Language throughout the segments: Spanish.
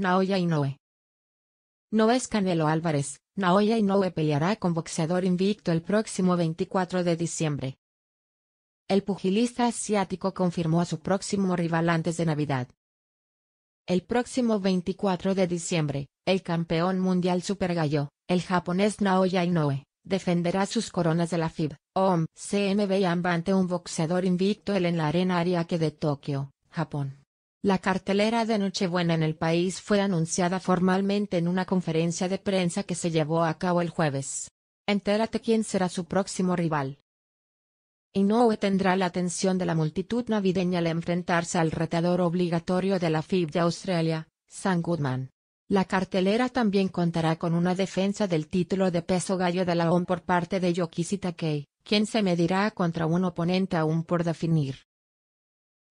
Naoya Inoue. es Canelo Álvarez, Naoya Inoue peleará con boxeador invicto el próximo 24 de diciembre. El pugilista asiático confirmó a su próximo rival antes de Navidad. El próximo 24 de diciembre, el campeón mundial supergallo, el japonés Naoya Inoue, defenderá sus coronas de la FIB, OM, CMB y ambante ante un boxeador invicto el en la arena Ariake de Tokio, Japón. La cartelera de Nochebuena en el país fue anunciada formalmente en una conferencia de prensa que se llevó a cabo el jueves. Entérate quién será su próximo rival. Inoue tendrá la atención de la multitud navideña al enfrentarse al retador obligatorio de la FIB de Australia, Sam Goodman. La cartelera también contará con una defensa del título de peso gallo de la ON por parte de Yokisita Take, quien se medirá contra un oponente aún por definir.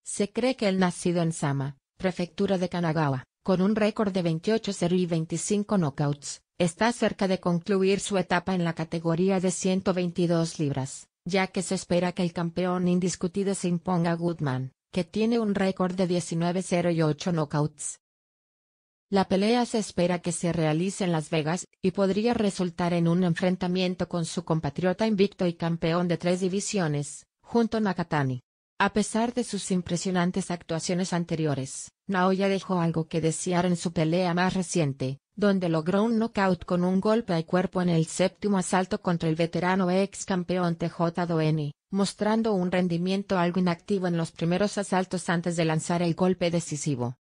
Se cree que el nacido en Sama, prefectura de Kanagawa, con un récord de 28-0 y 25 knockouts, está cerca de concluir su etapa en la categoría de 122 libras, ya que se espera que el campeón indiscutido se imponga a Goodman, que tiene un récord de 19-0 y 8 knockouts. La pelea se espera que se realice en Las Vegas, y podría resultar en un enfrentamiento con su compatriota invicto y campeón de tres divisiones, junto a Nakatani. A pesar de sus impresionantes actuaciones anteriores, Naoya dejó algo que desear en su pelea más reciente, donde logró un knockout con un golpe al cuerpo en el séptimo asalto contra el veterano ex campeón TJ Doeni, mostrando un rendimiento algo inactivo en los primeros asaltos antes de lanzar el golpe decisivo.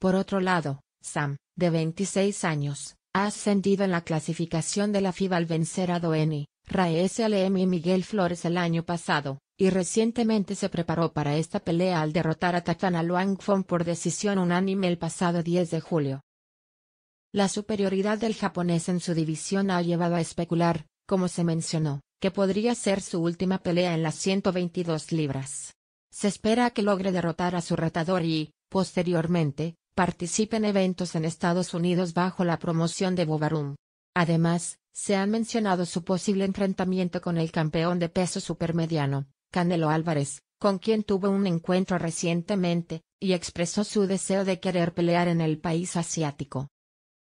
Por otro lado, Sam, de 26 años, ha ascendido en la clasificación de la FIBA al vencer a Doeni, Raes LM y Miguel Flores el año pasado, y recientemente se preparó para esta pelea al derrotar a Luang Fong por decisión unánime el pasado 10 de julio. La superioridad del japonés en su división ha llevado a especular, como se mencionó, que podría ser su última pelea en las 122 libras. Se espera que logre derrotar a su retador y, posteriormente, participe en eventos en Estados Unidos bajo la promoción de Bovarum. Además, se han mencionado su posible enfrentamiento con el campeón de peso supermediano, Canelo Álvarez, con quien tuvo un encuentro recientemente, y expresó su deseo de querer pelear en el país asiático.